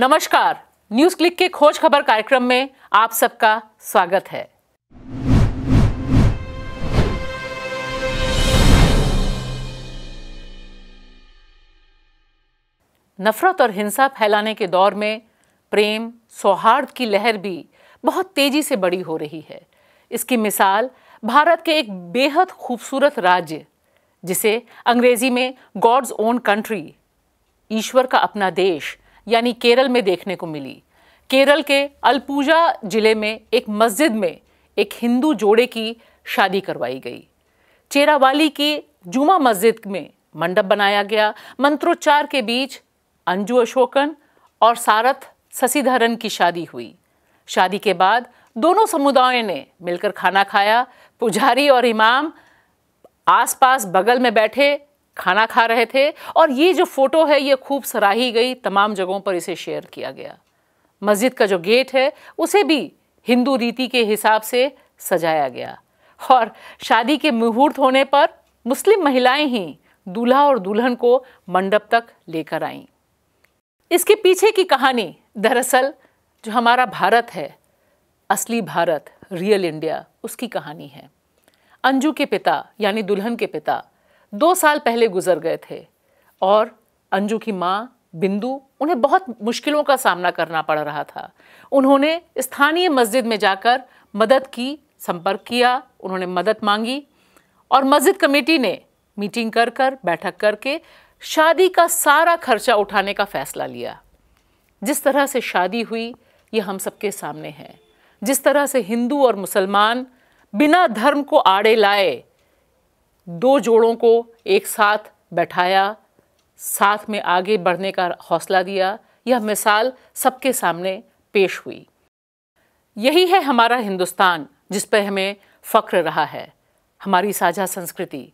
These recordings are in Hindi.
नमस्कार न्यूज क्लिक के खोज खबर कार्यक्रम में आप सबका स्वागत है नफरत और हिंसा फैलाने के दौर में प्रेम सौहार्द की लहर भी बहुत तेजी से बड़ी हो रही है इसकी मिसाल भारत के एक बेहद खूबसूरत राज्य जिसे अंग्रेजी में गॉड्स ओन कंट्री ईश्वर का अपना देश यानी केरल में देखने को मिली केरल के अल्पूजा जिले में एक मस्जिद में एक हिंदू जोड़े की शादी करवाई गई चेरावाली की जुमा मस्जिद में मंडप बनाया गया मंत्रोच्चार के बीच अंजू अशोकन और सारथ शशिधरन की शादी हुई शादी के बाद दोनों समुदायों ने मिलकर खाना खाया पुजारी और इमाम आसपास बगल में बैठे खाना खा रहे थे और ये जो फ़ोटो है ये खूब सराही गई तमाम जगहों पर इसे शेयर किया गया मस्जिद का जो गेट है उसे भी हिंदू रीति के हिसाब से सजाया गया और शादी के मुहूर्त होने पर मुस्लिम महिलाएं ही दूल्हा और दुल्हन को मंडप तक लेकर आईं इसके पीछे की कहानी दरअसल जो हमारा भारत है असली भारत रियल इंडिया उसकी कहानी है अंजू के पिता यानी दुल्हन के पिता दो साल पहले गुजर गए थे और अंजू की माँ बिंदु उन्हें बहुत मुश्किलों का सामना करना पड़ रहा था उन्होंने स्थानीय मस्जिद में जाकर मदद की संपर्क किया उन्होंने मदद मांगी और मस्जिद कमेटी ने मीटिंग कर कर बैठक करके शादी का सारा खर्चा उठाने का फैसला लिया जिस तरह से शादी हुई ये हम सबके सामने है जिस तरह से हिंदू और मुसलमान बिना धर्म को आड़े लाए दो जोड़ों को एक साथ बैठाया साथ में आगे बढ़ने का हौसला दिया यह मिसाल सबके सामने पेश हुई यही है हमारा हिंदुस्तान जिस पर हमें फ़ख्र रहा है हमारी साझा संस्कृति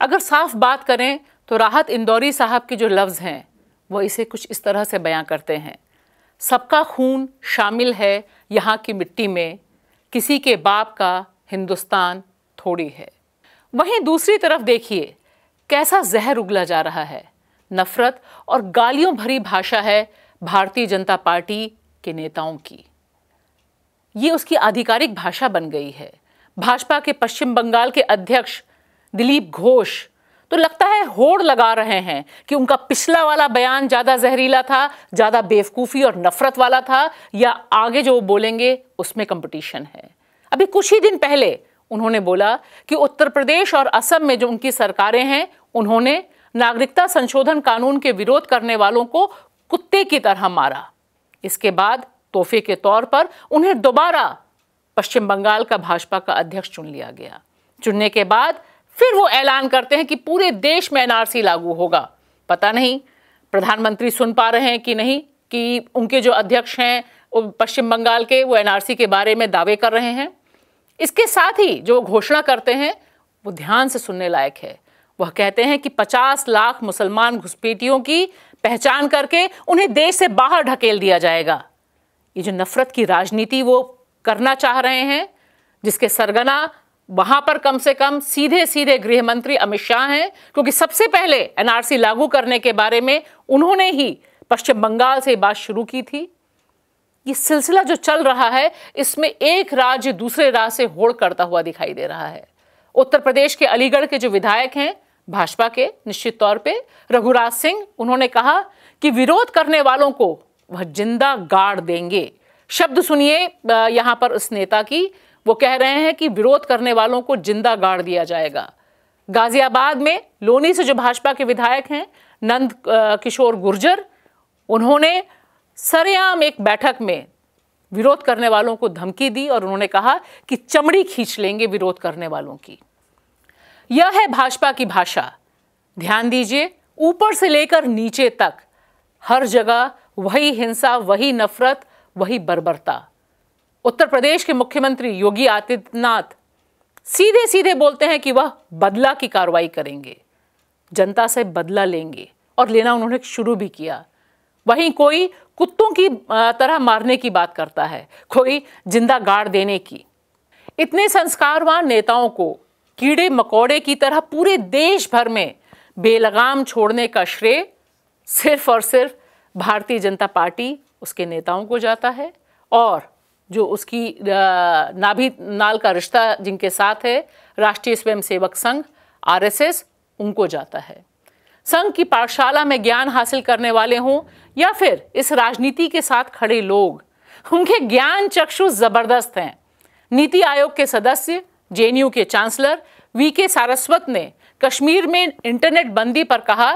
अगर साफ बात करें तो राहत इंदौरी साहब के जो लफ्ज़ हैं वो इसे कुछ इस तरह से बयां करते हैं सबका खून शामिल है यहाँ की मिट्टी में किसी के बाप का हिंदुस्तान थोड़ी है वहीं दूसरी तरफ देखिए कैसा जहर उगला जा रहा है नफरत और गालियों भरी भाषा है भारतीय जनता पार्टी के नेताओं की ये उसकी आधिकारिक भाषा बन गई है भाजपा के पश्चिम बंगाल के अध्यक्ष दिलीप घोष तो लगता है होड़ लगा रहे हैं कि उनका पिछला वाला बयान ज़्यादा जहरीला था ज़्यादा बेवकूफ़ी और नफरत वाला था या आगे जो वो बोलेंगे उसमें कंपटीशन है अभी कुछ ही दिन पहले उन्होंने बोला कि उत्तर प्रदेश और असम में जो उनकी सरकारें हैं उन्होंने नागरिकता संशोधन कानून के विरोध करने वालों को कुत्ते की तरह मारा इसके बाद तोहफे के तौर पर उन्हें दोबारा पश्चिम बंगाल का भाजपा का अध्यक्ष चुन लिया गया चुनने के बाद फिर वो ऐलान करते हैं कि पूरे देश में एनआरसी लागू होगा पता नहीं प्रधानमंत्री सुन पा रहे हैं कि नहीं कि उनके जो अध्यक्ष हैं पश्चिम बंगाल के वो एनआरसी के बारे में दावे कर रहे हैं इसके साथ ही जो घोषणा करते हैं वो ध्यान से सुनने लायक है वह कहते हैं कि 50 लाख मुसलमान घुसपैठियों की पहचान करके उन्हें देश से बाहर ढकेल दिया जाएगा ये जो नफरत की राजनीति वो करना चाह रहे हैं जिसके सरगना वहां पर कम से कम सीधे सीधे गृह मंत्री अमित शाह हैं क्योंकि सबसे पहले एनआरसी लागू करने के बारे में उन्होंने ही पश्चिम बंगाल से बात शुरू की थी ये सिलसिला जो चल रहा है इसमें एक राज्य दूसरे राज्य से होड़ करता हुआ दिखाई दे रहा है उत्तर प्रदेश के अलीगढ़ के जो विधायक हैं भाजपा के निश्चित तौर पे रघुराज सिंह उन्होंने कहा कि विरोध करने वालों को वह जिंदा गाड़ देंगे शब्द सुनिए यहां पर उस नेता की वो कह रहे हैं कि विरोध करने वालों को जिंदा गाड़ दिया जाएगा गाजियाबाद में लोनी से जो भाजपा के विधायक हैं नंद किशोर गुर्जर उन्होंने सरेआम एक बैठक में विरोध करने वालों को धमकी दी और उन्होंने कहा कि चमड़ी खींच लेंगे विरोध करने वालों की यह है भाजपा की भाषा ध्यान दीजिए ऊपर से लेकर नीचे तक हर जगह वही हिंसा वही नफरत वही बर्बरता उत्तर प्रदेश के मुख्यमंत्री योगी आदित्यनाथ सीधे सीधे बोलते हैं कि वह बदला की कार्रवाई करेंगे जनता से बदला लेंगे और लेना उन्होंने शुरू भी किया वहीं कोई कुत्तों की तरह मारने की बात करता है कोई जिंदा गाड़ देने की इतने संस्कारवान नेताओं को कीड़े मकोड़े की तरह पूरे देश भर में बेलगाम छोड़ने का श्रेय सिर्फ और सिर्फ भारतीय जनता पार्टी उसके नेताओं को जाता है और जो उसकी नाभि नाल का रिश्ता जिनके साथ है राष्ट्रीय स्वयंसेवक संघ आरएसएस उनको जाता है संघ की पाठशाला में ज्ञान हासिल करने वाले हों या फिर इस राजनीति के साथ खड़े लोग उनके ज्ञान चक्षु जबरदस्त हैं नीति आयोग के सदस्य जे के चांसलर वी के सारस्वत ने कश्मीर में इंटरनेट बंदी पर कहा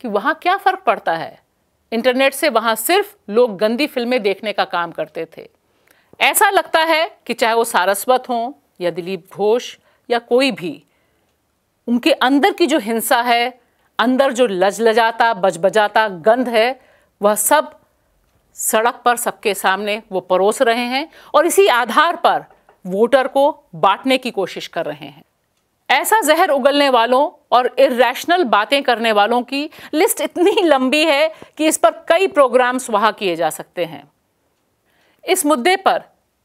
कि वहाँ क्या फ़र्क पड़ता है इंटरनेट से वहाँ सिर्फ लोग गंदी फिल्में देखने का काम करते थे ऐसा लगता है कि चाहे वो सारस्वत हों या दिलीप घोष या कोई भी उनके अंदर की जो हिंसा है अंदर जो लजलजाता बजबजाता गंध है वह सब सड़क पर सबके सामने वो परोस रहे हैं और इसी आधार पर वोटर को बांटने की कोशिश कर रहे हैं ऐसा जहर उगलने वालों और इरेशनल बातें करने वालों की लिस्ट इतनी लंबी है कि इस पर कई प्रोग्राम्स वहाँ किए जा सकते हैं इस मुद्दे पर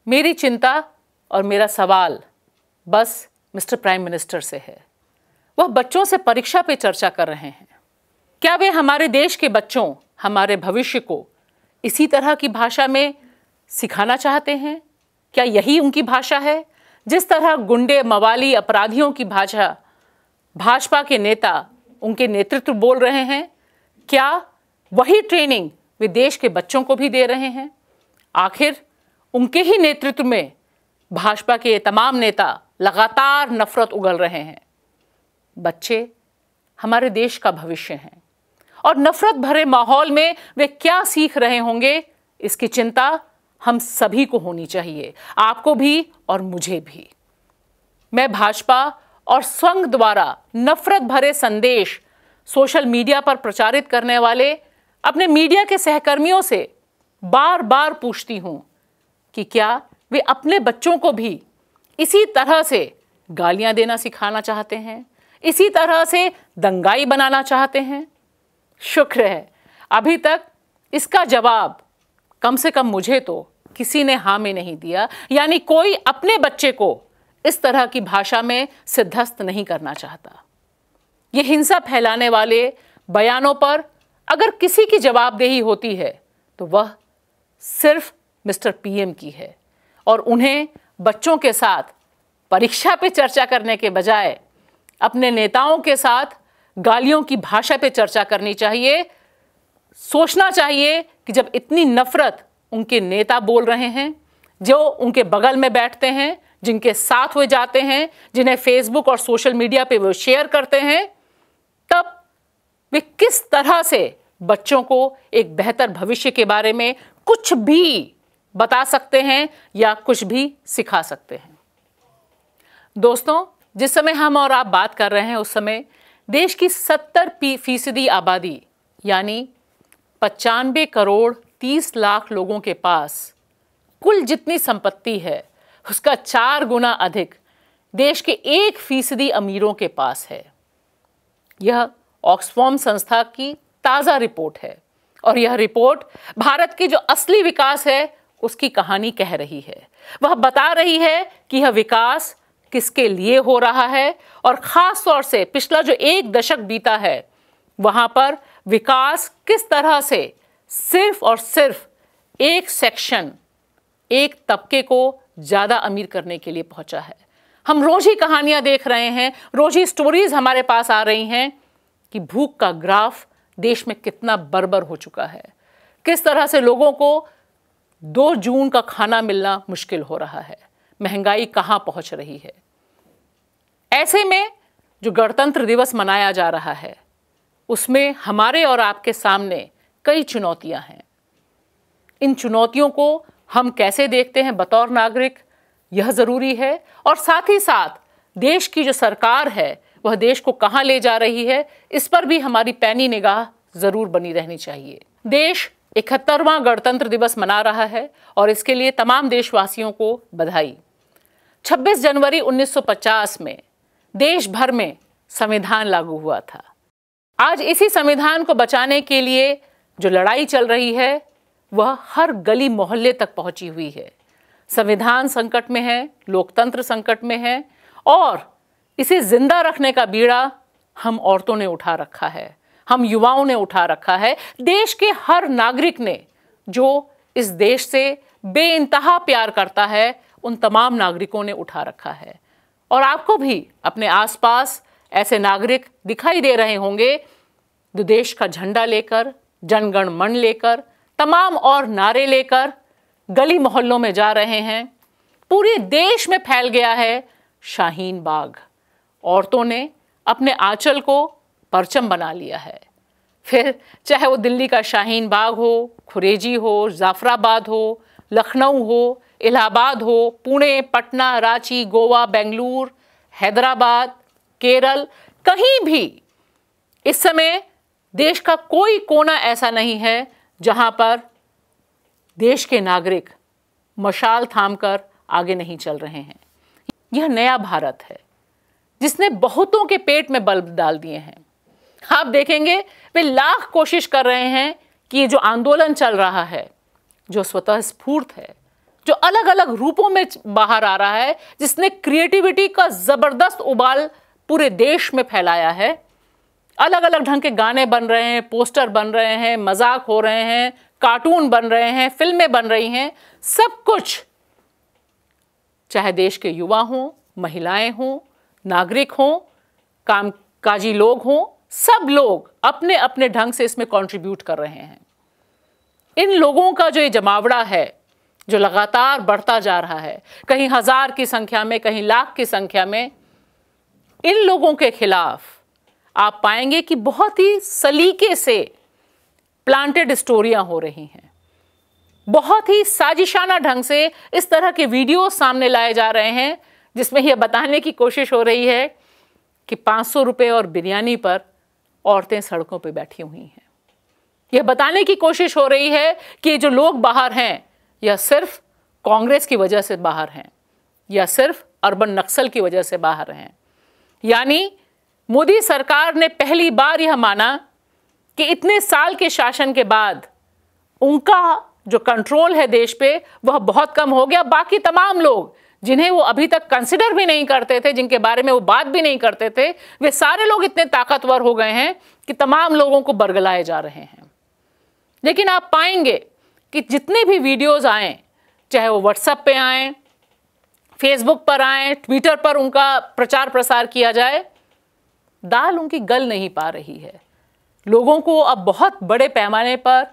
मेरी चिंता और मेरा सवाल बस मिस्टर प्राइम मिनिस्टर से है वह बच्चों से परीक्षा पे चर्चा कर रहे हैं क्या वे हमारे देश के बच्चों हमारे भविष्य को इसी तरह की भाषा में सिखाना चाहते हैं क्या यही उनकी भाषा है जिस तरह गुंडे मवाली अपराधियों की भाषा भाजपा के नेता उनके नेतृत्व बोल रहे हैं क्या वही ट्रेनिंग वे देश के बच्चों को भी दे रहे हैं आखिर उनके ही नेतृत्व में भाजपा के ये तमाम नेता लगातार नफरत उगल रहे हैं बच्चे हमारे देश का भविष्य हैं और नफरत भरे माहौल में वे क्या सीख रहे होंगे इसकी चिंता हम सभी को होनी चाहिए आपको भी और मुझे भी मैं भाजपा और संघ द्वारा नफरत भरे संदेश सोशल मीडिया पर प्रचारित करने वाले अपने मीडिया के सहकर्मियों से बार बार पूछती हूं कि क्या वे अपने बच्चों को भी इसी तरह से गालियां देना सिखाना चाहते हैं इसी तरह से दंगाई बनाना चाहते हैं शुक्र है अभी तक इसका जवाब कम से कम मुझे तो किसी ने हाँ में नहीं दिया यानी कोई अपने बच्चे को इस तरह की भाषा में सिद्धस्त नहीं करना चाहता ये हिंसा फैलाने वाले बयानों पर अगर किसी की जवाबदेही होती है तो वह सिर्फ मिस्टर पीएम की है और उन्हें बच्चों के साथ परीक्षा पे चर्चा करने के बजाय अपने नेताओं के साथ गालियों की भाषा पे चर्चा करनी चाहिए सोचना चाहिए कि जब इतनी नफरत उनके नेता बोल रहे हैं जो उनके बगल में बैठते हैं जिनके साथ हुए जाते हैं जिन्हें फेसबुक और सोशल मीडिया पे वो शेयर करते हैं तब वे किस तरह से बच्चों को एक बेहतर भविष्य के बारे में कुछ भी बता सकते हैं या कुछ भी सिखा सकते हैं दोस्तों जिस समय हम और आप बात कर रहे हैं उस समय देश की सत्तर फीसदी आबादी यानी पचानवे करोड़ तीस लाख लोगों के पास कुल जितनी संपत्ति है उसका चार गुना अधिक देश के एक फीसदी अमीरों के पास है यह ऑक्सफॉर्म संस्था की ताज़ा रिपोर्ट है और यह रिपोर्ट भारत की जो असली विकास है उसकी कहानी कह रही है वह बता रही है कि यह विकास किसके लिए हो रहा है और ख़ास तौर से पिछला जो एक दशक बीता है वहाँ पर विकास किस तरह से सिर्फ और सिर्फ एक सेक्शन एक तबके को ज़्यादा अमीर करने के लिए पहुँचा है हम रोज़ ही कहानियाँ देख रहे हैं रोज़ ही स्टोरीज़ हमारे पास आ रही हैं कि भूख का ग्राफ देश में कितना बर्बर हो चुका है किस तरह से लोगों को दो जून का खाना मिलना मुश्किल हो रहा है महंगाई कहाँ पहुंच रही है ऐसे में जो गणतंत्र दिवस मनाया जा रहा है उसमें हमारे और आपके सामने कई चुनौतियां हैं इन चुनौतियों को हम कैसे देखते हैं बतौर नागरिक यह ज़रूरी है और साथ ही साथ देश की जो सरकार है वह देश को कहाँ ले जा रही है इस पर भी हमारी पैनी निगाह ज़रूर बनी रहनी चाहिए देश इकहत्तरवां गणतंत्र दिवस मना रहा है और इसके लिए तमाम देशवासियों को बधाई 26 जनवरी 1950 में देश भर में संविधान लागू हुआ था आज इसी संविधान को बचाने के लिए जो लड़ाई चल रही है वह हर गली मोहल्ले तक पहुंची हुई है संविधान संकट में है लोकतंत्र संकट में है और इसे जिंदा रखने का बीड़ा हम औरतों ने उठा रखा है हम युवाओं ने उठा रखा है देश के हर नागरिक ने जो इस देश से बेइंतहा प्यार करता है उन तमाम नागरिकों ने उठा रखा है और आपको भी अपने आसपास ऐसे नागरिक दिखाई दे रहे होंगे जो देश का झंडा लेकर जनगण मन लेकर तमाम और नारे लेकर गली मोहल्लों में जा रहे हैं पूरे देश में फैल गया है शाहीन बाग औरतों ने अपने आंचल को परचम बना लिया है फिर चाहे वो दिल्ली का शाहीन बाग हो खुरेजी हो जाफराबाद हो लखनऊ हो इलाहाबाद हो पुणे पटना रांची गोवा बेंगलुरु हैदराबाद केरल कहीं भी इस समय देश का कोई कोना ऐसा नहीं है जहां पर देश के नागरिक मशाल थामकर आगे नहीं चल रहे हैं यह नया भारत है जिसने बहुतों के पेट में बल्ब डाल दिए हैं आप देखेंगे वे लाख कोशिश कर रहे हैं कि ये जो आंदोलन चल रहा है जो स्वतः स्फूर्त है जो अलग अलग रूपों में बाहर आ रहा है जिसने क्रिएटिविटी का ज़बरदस्त उबाल पूरे देश में फैलाया है अलग अलग ढंग के गाने बन रहे हैं पोस्टर बन रहे हैं मजाक हो रहे हैं कार्टून बन रहे हैं फिल्में बन रही हैं सब कुछ चाहे देश के युवा हों महिलाएं हों नागरिक हों कामकाजी लोग हों सब लोग अपने अपने ढंग से इसमें कंट्रीब्यूट कर रहे हैं इन लोगों का जो ये जमावड़ा है जो लगातार बढ़ता जा रहा है कहीं हज़ार की संख्या में कहीं लाख की संख्या में इन लोगों के खिलाफ आप पाएंगे कि बहुत ही सलीके से प्लांटेड स्टोरियां हो रही हैं बहुत ही साजिशाना ढंग से इस तरह के वीडियो सामने लाए जा रहे हैं जिसमें यह बताने की कोशिश हो रही है कि पांच सौ रुपये और बिरयानी पर औरतें सड़कों पर बैठी हुई हैं यह बताने की कोशिश हो रही है कि जो लोग बाहर हैं या सिर्फ कांग्रेस की वजह से बाहर हैं या सिर्फ अर्बन नक्सल की वजह से बाहर हैं यानी मोदी सरकार ने पहली बार यह माना कि इतने साल के शासन के बाद उनका जो कंट्रोल है देश पे वह बहुत कम हो गया बाकी तमाम लोग जिन्हें वो अभी तक कंसिडर भी नहीं करते थे जिनके बारे में वो बात भी नहीं करते थे वे सारे लोग इतने ताकतवर हो गए हैं कि तमाम लोगों को बरगलाए जा रहे हैं लेकिन आप पाएंगे कि जितने भी वीडियोस आएँ चाहे वो व्हाट्सएप पे आएँ फेसबुक पर आएँ ट्विटर पर उनका प्रचार प्रसार किया जाए दाल उनकी गल नहीं पा रही है लोगों को अब बहुत बड़े पैमाने पर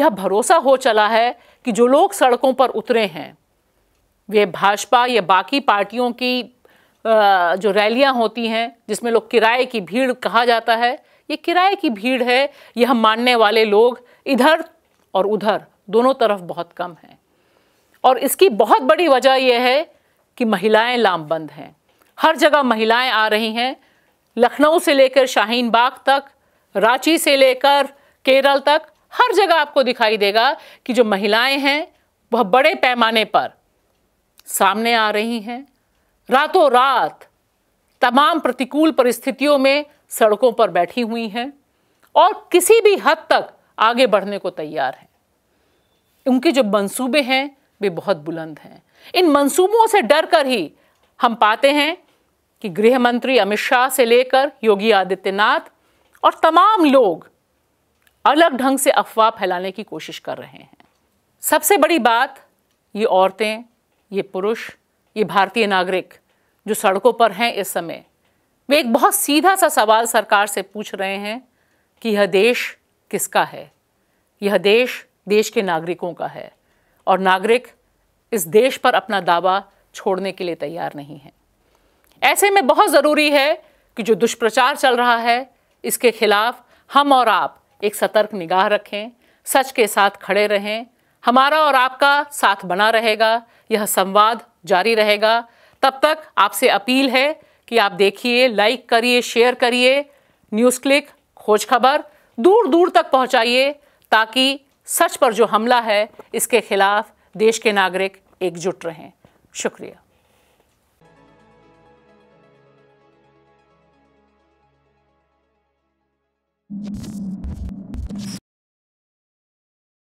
यह भरोसा हो चला है कि जो लोग सड़कों पर उतरे हैं वे भाजपा या बाकी पार्टियों की जो रैलियां होती हैं जिसमें लोग किराए की भीड़ कहा जाता है ये किराए की भीड़ है यह मानने वाले लोग इधर और उधर दोनों तरफ बहुत कम हैं और इसकी बहुत बड़ी वजह यह है कि महिलाएं लामबंद हैं हर जगह महिलाएं आ रही हैं लखनऊ से लेकर शाहीन बाग तक रांची से लेकर केरल तक हर जगह आपको दिखाई देगा कि जो महिलाएं हैं वह बड़े पैमाने पर सामने आ रही हैं रातों रात तमाम प्रतिकूल परिस्थितियों में सड़कों पर बैठी हुई हैं और किसी भी हद तक आगे बढ़ने को तैयार हैं उनके जो मंसूबे हैं वे बहुत बुलंद हैं इन मंसूबों से डर कर ही हम पाते हैं कि गृह मंत्री अमित शाह से लेकर योगी आदित्यनाथ और तमाम लोग अलग ढंग से अफवाह फैलाने की कोशिश कर रहे हैं सबसे बड़ी बात ये औरतें ये पुरुष ये भारतीय नागरिक जो सड़कों पर हैं इस समय वे एक बहुत सीधा सा सवाल सरकार से पूछ रहे हैं कि यह देश किसका है यह देश देश के नागरिकों का है और नागरिक इस देश पर अपना दावा छोड़ने के लिए तैयार नहीं है ऐसे में बहुत ज़रूरी है कि जो दुष्प्रचार चल रहा है इसके खिलाफ हम और आप एक सतर्क निगाह रखें सच के साथ खड़े रहें हमारा और आपका साथ बना रहेगा यह संवाद जारी रहेगा तब तक आपसे अपील है कि आप देखिए लाइक करिए शेयर करिए न्यूज़ क्लिक खोज खबर दूर दूर तक पहुंचाइए ताकि सच पर जो हमला है इसके खिलाफ देश के नागरिक एकजुट रहें शुक्रिया you